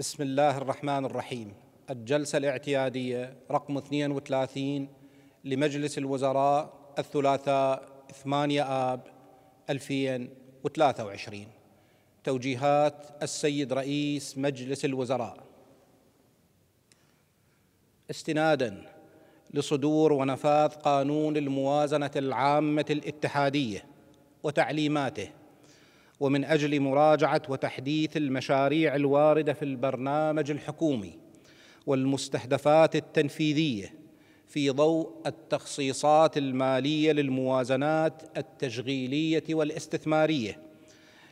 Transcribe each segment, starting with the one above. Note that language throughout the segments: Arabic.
بسم الله الرحمن الرحيم الجلسة الاعتيادية رقم 32 لمجلس الوزراء الثلاثاء 8 آب 2023 توجيهات السيد رئيس مجلس الوزراء استنادا لصدور ونفاذ قانون الموازنة العامة الاتحادية وتعليماته ومن اجل مراجعه وتحديث المشاريع الوارده في البرنامج الحكومي والمستهدفات التنفيذيه في ضوء التخصيصات الماليه للموازنات التشغيليه والاستثماريه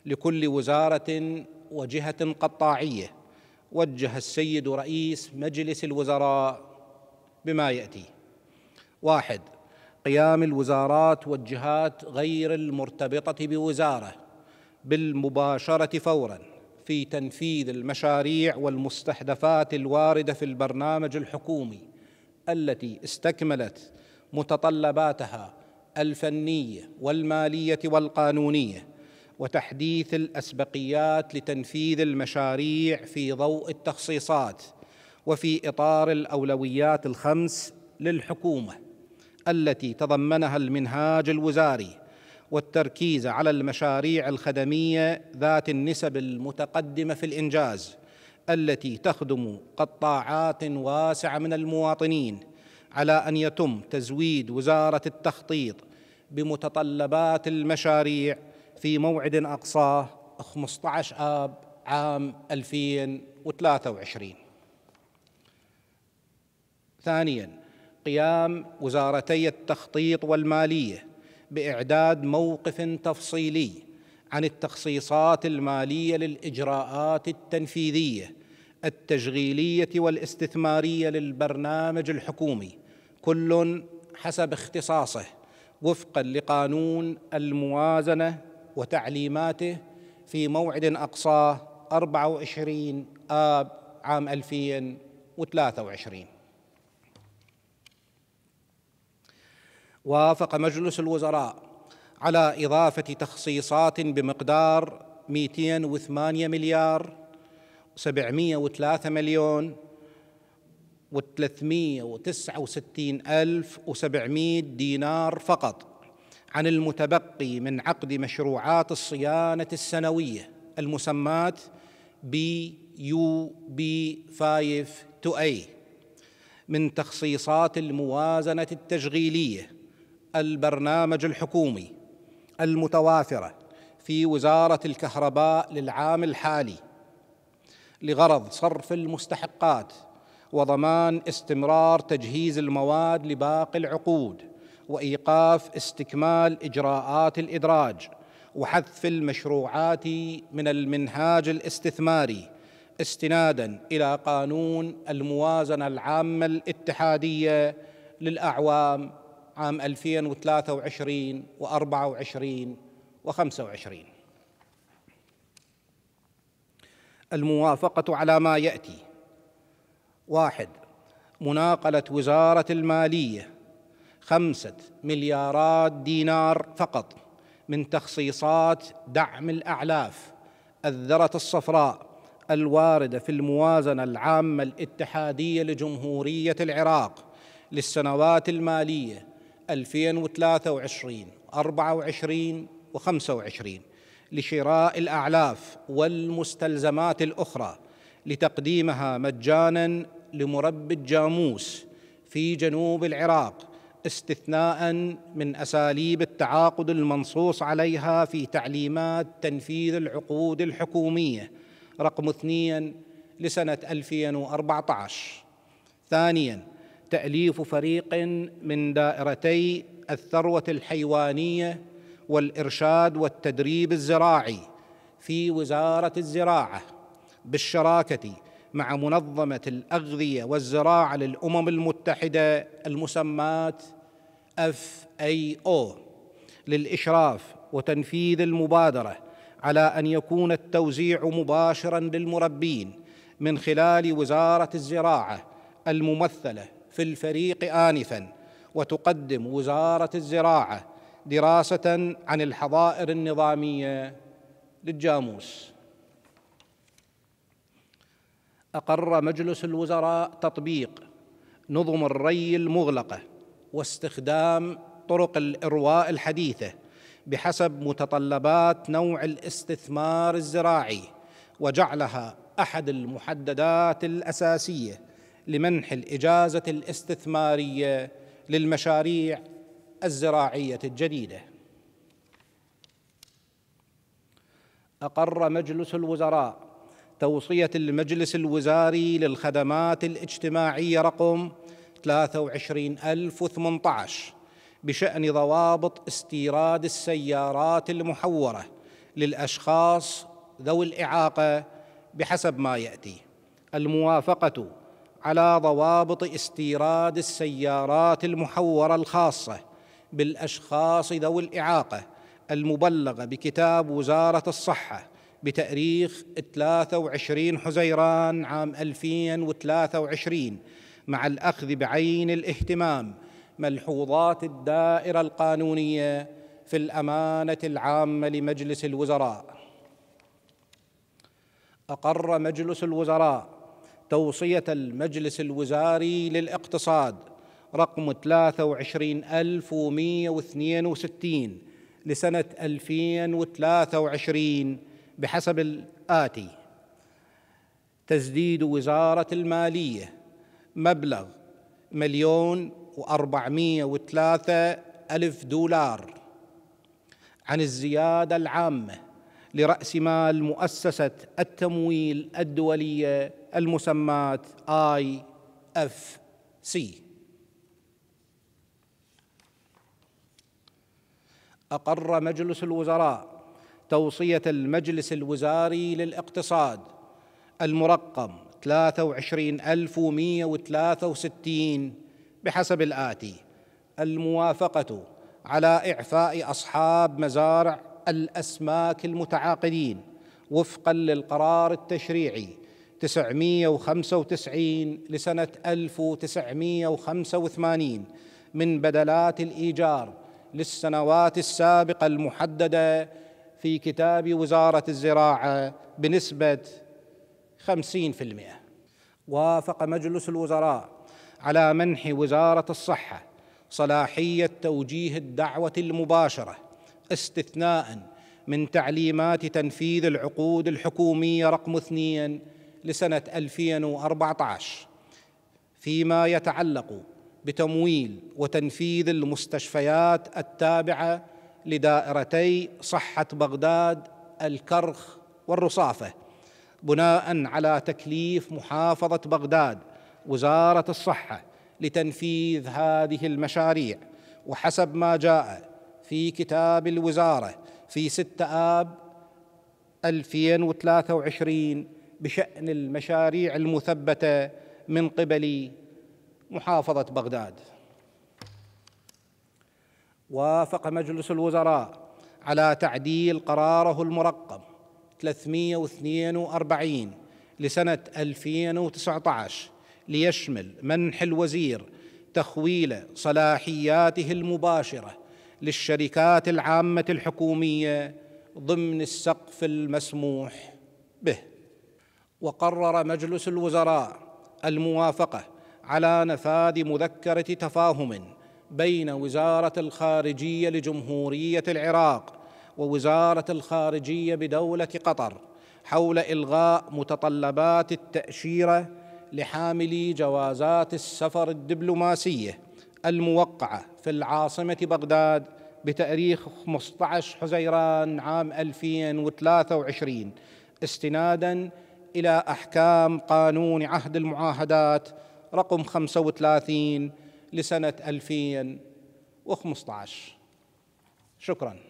لكل وزاره وجهه قطاعيه وجه السيد رئيس مجلس الوزراء بما ياتي واحد قيام الوزارات والجهات غير المرتبطه بوزاره بالمباشره فورا في تنفيذ المشاريع والمستهدفات الوارده في البرنامج الحكومي التي استكملت متطلباتها الفنيه والماليه والقانونيه وتحديث الاسبقيات لتنفيذ المشاريع في ضوء التخصيصات وفي اطار الاولويات الخمس للحكومه التي تضمنها المنهاج الوزاري والتركيز على المشاريع الخدميه ذات النسب المتقدمه في الانجاز التي تخدم قطاعات واسعه من المواطنين على ان يتم تزويد وزاره التخطيط بمتطلبات المشاريع في موعد اقصاه 15 اب عام 2023 ثانيا قيام وزارتي التخطيط والماليه باعداد موقف تفصيلي عن التخصيصات الماليه للاجراءات التنفيذيه التشغيليه والاستثماريه للبرنامج الحكومي كل حسب اختصاصه وفقا لقانون الموازنه وتعليماته في موعد اقصاه 24 اب عام 2023 وافق مجلس الوزراء على إضافة تخصيصات بمقدار 208 مليار 703 مليون و369 ألف و700 دينار فقط عن المتبقي من عقد مشروعات الصيانة السنوية المسمات بي يو بي 5 تو أي من تخصيصات الموازنة التشغيلية البرنامج الحكومي المتوافره في وزاره الكهرباء للعام الحالي لغرض صرف المستحقات وضمان استمرار تجهيز المواد لباقي العقود وايقاف استكمال اجراءات الادراج وحذف المشروعات من المنهاج الاستثماري استنادا الى قانون الموازنه العامه الاتحاديه للاعوام عام 2023 و24 و25 الموافقة على ما يأتي واحد مناقلة وزارة المالية خمسة مليارات دينار فقط من تخصيصات دعم الأعلاف الذرة الصفراء الواردة في الموازنة العامة الاتحادية لجمهورية العراق للسنوات المالية 2023 24 و25 لشراء الأعلاف والمستلزمات الأخرى لتقديمها مجانا لمربي الجاموس في جنوب العراق استثناء من اساليب التعاقد المنصوص عليها في تعليمات تنفيذ العقود الحكوميه رقم اثنين لسنه 2014 ثانيا تاليف فريق من دائرتي الثروه الحيوانيه والارشاد والتدريب الزراعي في وزاره الزراعه بالشراكه مع منظمه الاغذيه والزراعه للامم المتحده المسمات FAO للاشراف وتنفيذ المبادره على ان يكون التوزيع مباشرا للمربين من خلال وزاره الزراعه الممثله في الفريق آنفا وتقدم وزارة الزراعة دراسة عن الحظائر النظامية للجاموس أقر مجلس الوزراء تطبيق نظم الري المغلقة واستخدام طرق الإرواء الحديثة بحسب متطلبات نوع الاستثمار الزراعي وجعلها احد المحددات الاساسيه لمنح الاجازه الاستثماريه للمشاريع الزراعيه الجديده اقر مجلس الوزراء توصيه المجلس الوزاري للخدمات الاجتماعيه رقم 23018 بشان ضوابط استيراد السيارات المحوره للاشخاص ذوي الاعاقه بحسب ما ياتي الموافقه على ضوابط استيراد السيارات المحوره الخاصه بالاشخاص ذوي الاعاقه المبلغه بكتاب وزاره الصحه بتاريخ 23 حزيران عام 2023 مع الاخذ بعين الاهتمام ملحوظات الدائره القانونيه في الامانه العامه لمجلس الوزراء اقر مجلس الوزراء توصية المجلس الوزاري للاقتصاد رقم 23162 لسنة 2023 بحسب الآتي تسديد وزارة المالية مبلغ مليون وأربعمية وثلاثة ألف دولار عن الزيادة العامة لراس مال مؤسسه التمويل الدوليه المسماه اي اف سي اقر مجلس الوزراء توصيه المجلس الوزاري للاقتصاد المرقم 23163 بحسب الاتي الموافقه على اعفاء اصحاب مزارع الأسماك المتعاقدين وفقا للقرار التشريعي 995 لسنة 1985 من بدلات الإيجار للسنوات السابقة المحددة في كتاب وزارة الزراعة بنسبة 50% وافق مجلس الوزراء على منح وزارة الصحة صلاحية توجيه الدعوة المباشرة استثناء من تعليمات تنفيذ العقود الحكوميه رقم اثنين لسنه 2014 فيما يتعلق بتمويل وتنفيذ المستشفيات التابعه لدائرتي صحه بغداد الكرخ والرصافه بناء على تكليف محافظه بغداد وزاره الصحه لتنفيذ هذه المشاريع وحسب ما جاء في كتاب الوزارة في 6 آب 2023 بشأن المشاريع المثبتة من قبل محافظة بغداد وافق مجلس الوزراء على تعديل قراره المرقم 342 لسنة 2019 ليشمل منح الوزير تخويل صلاحياته المباشره للشركات العامه الحكوميه ضمن السقف المسموح به وقرر مجلس الوزراء الموافقه على نفاذ مذكره تفاهم بين وزاره الخارجيه لجمهوريه العراق ووزاره الخارجيه بدوله قطر حول الغاء متطلبات التاشيره لحاملي جوازات السفر الدبلوماسيه الموقعة في العاصمة بغداد بتاريخ 15 حزيران عام 2023 استنادا إلى أحكام قانون عهد المعاهدات رقم 35 لسنة 2015 شكراً